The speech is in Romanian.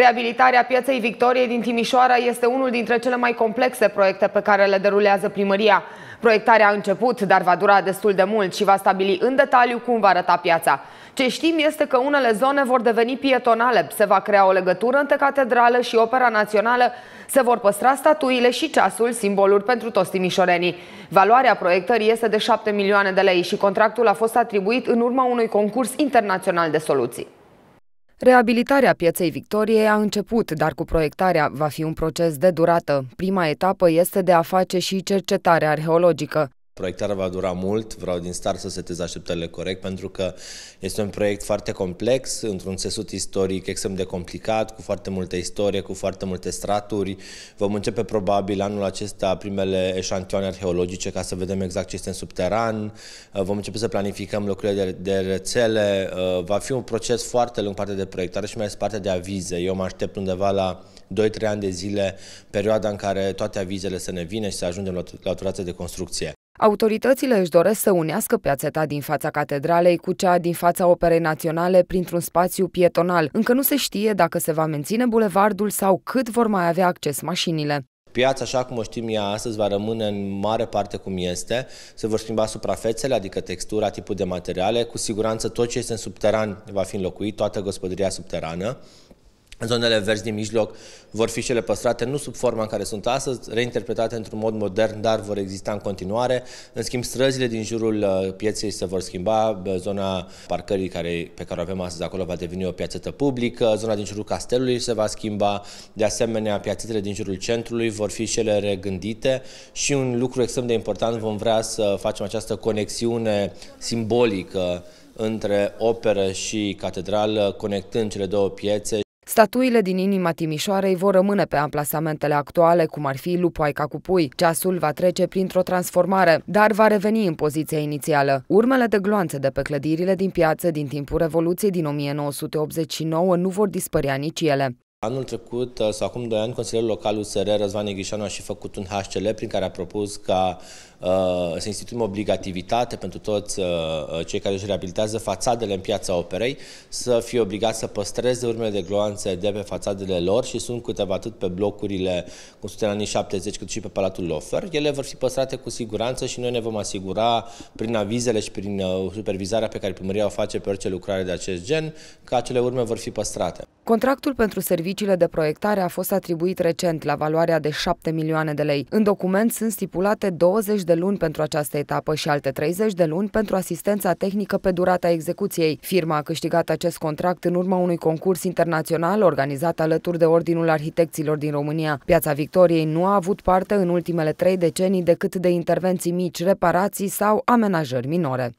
Reabilitarea Piaței Victoriei din Timișoara este unul dintre cele mai complexe proiecte pe care le derulează primăria. Proiectarea a început, dar va dura destul de mult și va stabili în detaliu cum va arăta piața. Ce știm este că unele zone vor deveni pietonale, se va crea o legătură între catedrală și opera națională, se vor păstra statuile și ceasul, simboluri pentru toți timișorenii. Valoarea proiectării este de 7 milioane de lei și contractul a fost atribuit în urma unui concurs internațional de soluții. Reabilitarea pieței Victoriei a început, dar cu proiectarea va fi un proces de durată. Prima etapă este de a face și cercetare arheologică proiectarea va dura mult, vreau din start să setez așteptările corect, pentru că este un proiect foarte complex, într-un țesut istoric extrem de complicat, cu foarte multă istorie, cu foarte multe straturi. Vom începe probabil anul acesta primele eșantioane arheologice ca să vedem exact ce este în subteran, uh, vom începe să planificăm locurile de, de rețele, uh, va fi un proces foarte lung parte de proiectare și mai este parte de avize. Eu mă aștept undeva la 2-3 ani de zile, perioada în care toate avizele să ne vină și să ajungem la, la de construcție. Autoritățile își doresc să unească piațeta din fața catedralei cu cea din fața Operei Naționale printr-un spațiu pietonal. Încă nu se știe dacă se va menține bulevardul sau cât vor mai avea acces mașinile. Piața, așa cum o știm ea astăzi, va rămâne în mare parte cum este. Se vor schimba suprafețele, adică textura, tipul de materiale. Cu siguranță tot ce este în subteran va fi înlocuit, toată gospodăria subterană. Zonele verzi din mijloc vor fi cele păstrate, nu sub forma în care sunt astăzi, reinterpretate într-un mod modern, dar vor exista în continuare. În schimb, străzile din jurul uh, pieței se vor schimba, zona parcării care, pe care o avem astăzi acolo va deveni o piațetă publică, zona din jurul castelului se va schimba, de asemenea, piațetele din jurul centrului vor fi cele regândite și un lucru extrem de important, vom vrea să facem această conexiune simbolică între operă și catedrală, conectând cele două piețe. Statuile din inima Timișoarei vor rămâne pe amplasamentele actuale, cum ar fi Lupoaica cu pui. Ceasul va trece printr-o transformare, dar va reveni în poziția inițială. Urmele de gloanțe de pe clădirile din piață din timpul Revoluției din 1989 nu vor dispărea nici ele. Anul trecut, sau acum doi ani, consilierul local USR Răzvan Ighișanu a și făcut un HCL prin care a propus ca Uh, să instituim obligativitate pentru toți uh, uh, cei care își reabilitează fațadele în piața operei să fie obligați să păstreze urmele de gloanțe de pe fațadele lor și sunt câteva atât pe blocurile cum sunt în anii 70 cât și pe Palatul Lofer. Ele vor fi păstrate cu siguranță și noi ne vom asigura prin avizele și prin supervizarea pe care primăria o face pe orice lucrare de acest gen că acele urme vor fi păstrate. Contractul pentru serviciile de proiectare a fost atribuit recent la valoarea de 7 milioane de lei. În document sunt stipulate 20 de luni pentru această etapă și alte 30 de luni pentru asistența tehnică pe durata execuției. Firma a câștigat acest contract în urma unui concurs internațional organizat alături de Ordinul Arhitecților din România. Piața Victoriei nu a avut parte în ultimele trei decenii decât de intervenții mici, reparații sau amenajări minore.